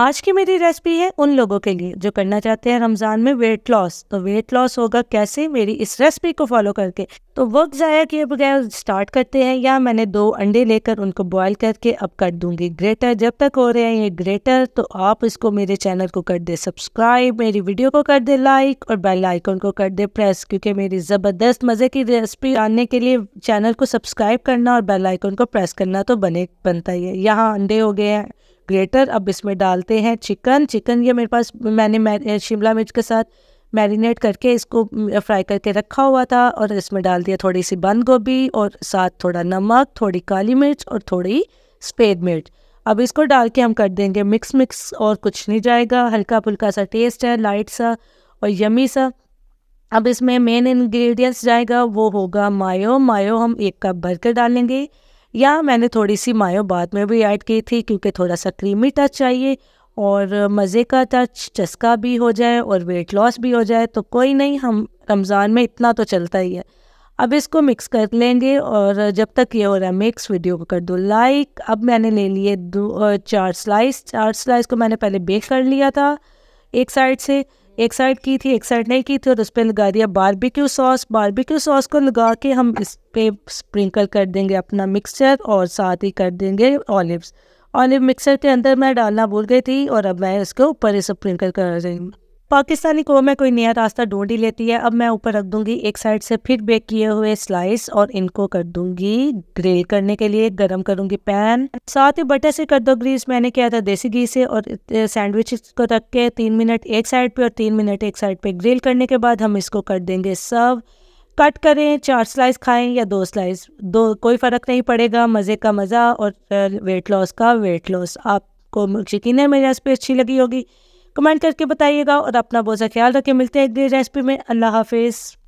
आज की मेरी रेसिपी है उन लोगों के लिए जो करना चाहते हैं रमज़ान में वेट लॉस तो वेट लॉस होगा कैसे मेरी इस रेसिपी को फॉलो करके तो वक्त ज़ाया किए बगैर स्टार्ट करते हैं या मैंने दो अंडे लेकर उनको बॉईल करके अब कर दूंगी ग्रेटर जब तक हो रहे हैं ये ग्रेटर तो आप इसको मेरे चैनल को कर दे सब्सक्राइब मेरी वीडियो को कर दे लाइक और बेल आइकन को कर दे प्रेस क्योंकि मेरी ज़बरदस्त मज़े की रेसिपी आने के लिए चैनल को सब्सक्राइब करना और बेल आइकन को प्रेस करना तो बने बनता ही है यहाँ अंडे हो गए हैं ग्रेटर अब इसमें डालते हैं चिकन चिकन ये मेरे पास मैंने शिमला मिर्च के साथ मैरिनेट करके इसको फ्राई करके रखा हुआ था और इसमें डाल दिया थोड़ी सी बंद गोभी और साथ थोड़ा नमक थोड़ी काली मिर्च और थोड़ी सफ़ेद मिर्च अब इसको डाल के हम कर देंगे मिक्स मिक्स और कुछ नहीं जाएगा हल्का फुल्का सा टेस्ट है लाइट सा और यमी सा अब इसमें मेन इंग्रेडिएंट्स जाएगा वो होगा मायो मायो हम एक कप भर कर डालेंगे या मैंने थोड़ी सी मायो बाद में भी ऐड की थी क्योंकि थोड़ा सा क्रीमी टच चाहिए और मज़े का टच चस्का भी हो जाए और वेट लॉस भी हो जाए तो कोई नहीं हम रमज़ान में इतना तो चलता ही है अब इसको मिक्स कर लेंगे और जब तक ये हो रहा है मिक्स वीडियो को कर दो लाइक अब मैंने ले लिए दो चार स्लाइस चार स्लाइस को मैंने पहले बेक कर लिया था एक साइड से एक साइड की थी एक साइड नहीं की थी और उस पर लगा दिया बारबेक्यू सॉस बारबेक्यू सॉस को लगा के हम इस पर स्प्रिंकल कर देंगे अपना मिक्सचर और साथ ही कर देंगे ऑलिव्स ऑलिव मिक्सर के अंदर मैं डालना भूल गई थी और अब मैं इसके ऊपर ही स्प्रिंकल कर रही हूँ पाकिस्तानी है कोई नया रास्ता ढूंढ ही लेती है अब मैं ऊपर रख दूंगी एक साइड से फिर बेक किए हुए स्लाइस और इनको कर दूंगी ग्रिल करने के लिए गर्म करूंगी पैन साथ ही बटर से कर दो ग्रीस मैंने किया था देसी घी से और सैंडविच को रख के तीन मिनट एक साइड पे और तीन मिनट एक साइड पे ग्रिल करने के बाद हम इसको कर देंगे सर्व कट करें चार स्लाइस खाएं या दो स्लाइस दो कोई फ़र्क नहीं पड़ेगा मज़े का मज़ा और वेट लॉस का वेट लॉस आपको यकीन है मेरी रेसिपी अच्छी लगी होगी कमेंट करके बताइएगा और अपना बहुत सा ख्याल रखें मिलते हैं एक रेसिपी में अल्लाह हाफिज़